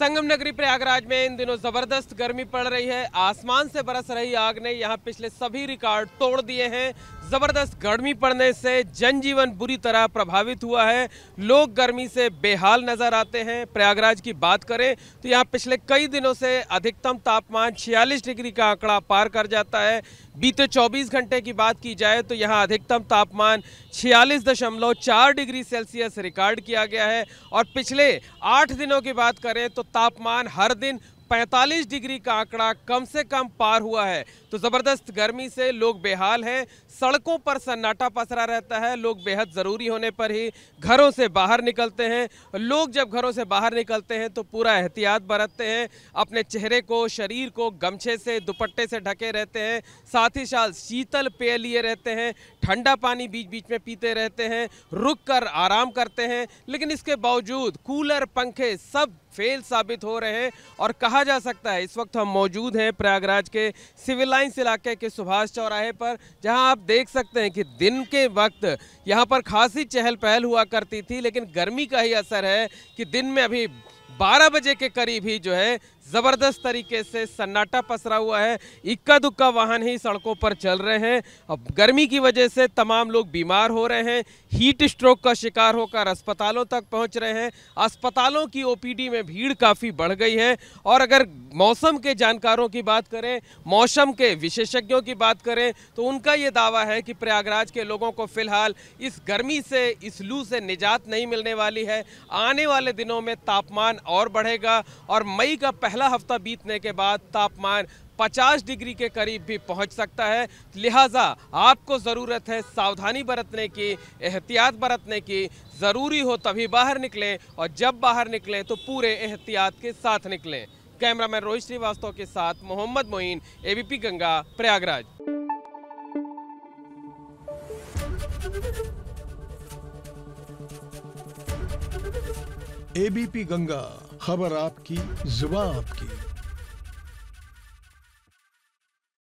संगम नगरी प्रयागराज में इन दिनों ज़बरदस्त गर्मी पड़ रही है आसमान से बरस रही आग ने यहाँ पिछले सभी रिकॉर्ड तोड़ दिए हैं ज़बरदस्त गर्मी पड़ने से जनजीवन बुरी तरह प्रभावित हुआ है लोग गर्मी से बेहाल नज़र आते हैं प्रयागराज की बात करें तो यहाँ पिछले कई दिनों से अधिकतम तापमान 46 डिग्री का आंकड़ा पार कर जाता है बीते 24 घंटे की बात की जाए तो यहाँ अधिकतम तापमान 46.4 डिग्री सेल्सियस रिकॉर्ड किया गया है और पिछले आठ दिनों की बात करें तो तापमान हर दिन 45 डिग्री का आंकड़ा कम से कम पार हुआ है तो ज़बरदस्त गर्मी से लोग बेहाल हैं सड़कों पर सन्नाटा पसरा रहता है लोग बेहद ज़रूरी होने पर ही घरों से बाहर निकलते हैं लोग जब घरों से बाहर निकलते हैं तो पूरा एहतियात बरतते हैं अपने चेहरे को शरीर को गमछे से दुपट्टे से ढके रहते हैं साथ ही साथ शीतल पेय लिए रहते हैं ठंडा पानी बीच बीच में पीते रहते हैं रुक कर आराम करते हैं लेकिन इसके बावजूद कूलर पंखे सब फेल साबित हो रहे हैं और कहा कहा जा सकता है इस वक्त हम मौजूद हैं प्रयागराज के सिविल लाइन्स इलाके के सुभाष चौराहे पर जहां आप देख सकते हैं कि दिन के वक्त यहां पर खासी चहल पहल हुआ करती थी लेकिन गर्मी का ही असर है कि दिन में अभी 12 बजे के करीब ही जो है ज़बरदस्त तरीके से सन्नाटा पसरा हुआ है इक्का दुक्का वाहन ही सड़कों पर चल रहे हैं अब गर्मी की वजह से तमाम लोग बीमार हो रहे हैं हीट स्ट्रोक का शिकार होकर अस्पतालों तक पहुंच रहे हैं अस्पतालों की ओपीडी में भीड़ काफ़ी बढ़ गई है और अगर मौसम के जानकारों की बात करें मौसम के विशेषज्ञों की बात करें तो उनका ये दावा है कि प्रयागराज के लोगों को फिलहाल इस गर्मी से इस लू से निजात नहीं मिलने वाली है आने वाले दिनों में तापमान और बढ़ेगा और मई का पहला पहला हफ्ता बीतने के बाद तापमान 50 डिग्री के करीब भी पहुंच सकता है लिहाजा आपको ज़रूरत है सावधानी बरतने की एहतियात बरतने की ज़रूरी हो तभी बाहर निकलें और जब बाहर निकलें तो पूरे एहतियात के साथ निकलें कैमरामैन रोहित श्रीवास्तव के साथ मोहम्मद मोइन एबीपी गंगा प्रयागराज एबीपी गंगा खबर आपकी जुबा आपकी